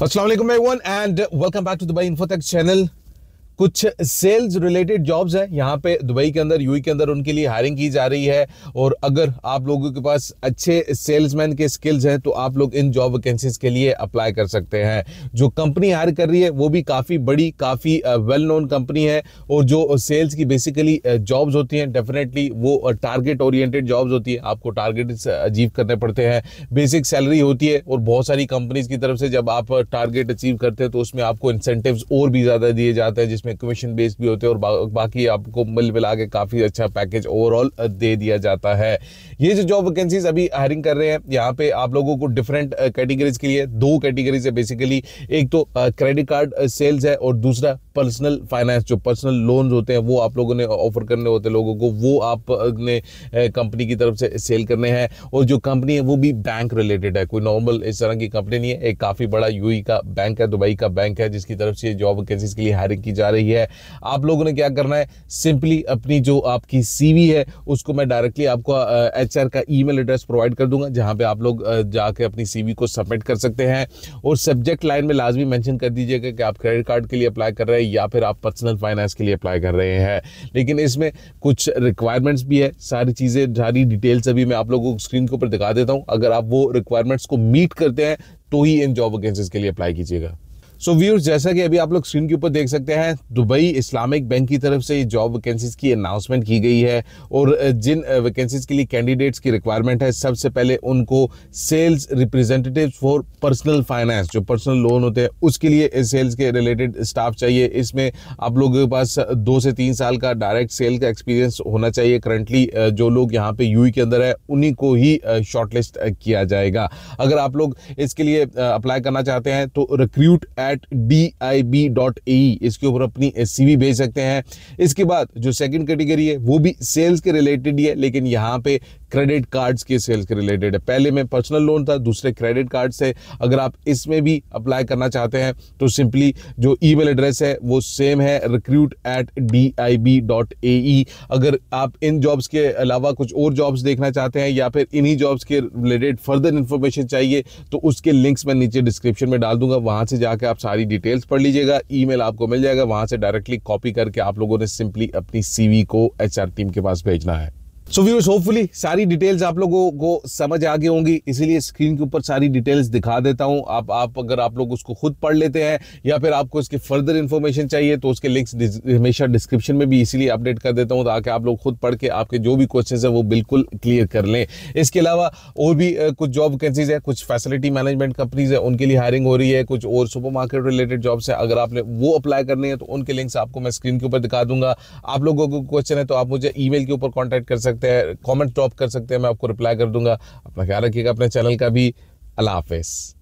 Assalamualaikum everyone and welcome back to Dubai Infotech channel. कुछ sales related jobs हैं यहाँ पे दुबई के अंदर यूई e के अंदर उनके लिए हायरिंग की जा रही है और अगर आप लोगों के पास अच्छे सेल्समैन के स्किल्स हैं तो आप लोग इन जॉब वैकेंसीज के लिए अप्लाई कर सकते हैं जो कंपनी हायर कर रही है वो भी काफ़ी बड़ी काफ़ी वेल नोन कंपनी है और जो सेल्स की बेसिकली जॉब्स होती हैं डेफिनेटली वो टारगेट ओरिएंटेड जॉब्स होती है आपको टारगेट अचीव करने पड़ते हैं बेसिक सैलरी होती है और बहुत सारी कंपनीज की तरफ से जब आप टारगेट अचीव करते हैं तो उसमें आपको इंसेंटिव और भी ज़्यादा दिए जाते हैं जिसमें इसमें कमीशन बेस्ड भी होते हैं और बा, बाकी आपको मिल मिला के काफ़ी अच्छा पैकेज ओवरऑल दे दिया जाता है ये जो जॉब वैकेंसीज अभी हायरिंग कर रहे हैं यहाँ पे आप लोगों को डिफरेंट कैटेगरीज के लिए दो कैटेगरीज है बेसिकली एक तो क्रेडिट कार्ड सेल्स है और दूसरा पर्सनल फाइनेंस जो पर्सनल लोन होते हैं वो आप लोगों ने ऑफर करने होते हैं लोगों को वो आप ने कंपनी की तरफ से सेल करने हैं और जो कंपनी है वो भी बैंक रिलेटेड है कोई नॉर्मल इस तरह की कंपनी नहीं है एक काफ़ी बड़ा यूई e का बैंक है दुबई का बैंक है जिसकी तरफ से जॉब वैकेंसीज के लिए हायरिंग की जा रही रही है आप लोगों ने क्या करना है सिंपली अपनी जो आपकी सीवी है उसको मैं डायरेक्टली आपको एच का ईमेल एड्रेस प्रोवाइड कर दूंगा जहां पे आप लोग जाके अपनी सीवी को सबमिट कर सकते हैं और सब्जेक्ट लाइन में लाजमी मैंशन कर दीजिएगा कि आप क्रेडिट कार्ड के लिए अप्लाई कर रहे हैं या फिर आप पर्सनल फाइनेंस के लिए अप्लाई कर रहे हैं लेकिन इसमें कुछ रिक्वायरमेंट्स भी है सारी चीज़ें सारी डिटेल्स अभी मैं आप लोगों को स्क्रीन के ऊपर दिखा देता हूँ अगर आप वो रिक्वायरमेंट्स को मीट करते हैं तो ही इन जॉब वैकेंसीज के लिए अप्लाई कीजिएगा सो व्यूर्स जैसा कि अभी आप लोग स्क्रीन के ऊपर देख सकते हैं दुबई इस्लामिक बैंक की तरफ से जॉब वैकेंसीज की अनाउंसमेंट की गई है और जिन वैकेंसीज के लिए कैंडिडेट्स की रिक्वायरमेंट है सबसे पहले उनको sales representative for personal finance जो पर्सनल लोन होते हैं उसके लिए सेल्स के रिलेटेड स्टाफ चाहिए इसमें आप लोगों के पास दो से तीन साल का डायरेक्ट सेल का एक्सपीरियंस होना चाहिए करंटली जो लोग यहाँ पे यू e के अंदर है उन्हीं को ही शॉर्टलिस्ट किया जाएगा अगर आप लोग इसके लिए अप्लाई करना चाहते हैं तो recruit at at D I B dot E इसके ऊपर अपनी एस सी भेज सकते हैं इसके बाद जो सेकेंड कैटेगरी है वो भी सेल्स के रिलेटेड ही है लेकिन यहाँ पे क्रेडिट कार्ड्स के सेल्स के रिलेटेड है पहले में पर्सनल लोन था दूसरे क्रेडिट कार्ड से अगर आप इसमें भी अप्लाई करना चाहते हैं तो सिंपली जो ईमेल एड्रेस है वो सेम है recruit at D I B dot A E अगर आप इन जॉब्स के अलावा कुछ और जॉब्स देखना चाहते हैं या फिर इन्हीं जॉब्स के रिलेटेड फर्दर इन्फॉर्मेशन चाहिए तो उसके लिंक्स मैं नीचे डिस्क्रिप्शन में डाल दूंगा वहाँ से जाकर आप सारी डिटेल्स पढ़ लीजिएगा ई आपको मिल जाएगा वहाँ से डायरेक्टली कॉपी करके आप लोगों ने सिंपली अपनी सी को एच टीम के पास भेजना है सो व्यूर्स होपफुली सारी डिटेल्स आप लोगों को समझ आ गई होंगी इसीलिए स्क्रीन के ऊपर सारी डिटेल्स दिखा देता हूं आप आप अगर आप लोग उसको खुद पढ़ लेते हैं या फिर आपको इसके फर्दर इन्फॉर्मेशन चाहिए तो उसके लिंक्स हमेशा डिस्क्रिप्शन में भी इसीलिए अपडेट कर देता हूं ताकि आप लोग खुद पढ़ के आपके जो भी क्वेश्चन है वो बिल्कुल क्लियर कर लें इसके अलावा और भी कुछ जॉब वैकेंसीज है कुछ फैसिलिटी मैनेजमेंट कंपनीज है उनके लिए हायरिंग हो रही है कुछ और सुपर रिलेटेड जॉब्स है अगर आपने वो अप्लाई करनी है तो उनके लिंक्स आपको मैं स्क्रीन के ऊपर दिखा दूंगा आप लोगों को क्वेश्चन है तो आप मुझे ई के ऊपर कॉन्टैक्ट कर सकते सकते हैं कमेंट ड्रॉप कर सकते हैं मैं आपको रिप्लाई कर दूंगा अपना ख्याल रखिएगा अपने चैनल का भी अल्लाह हाफिज़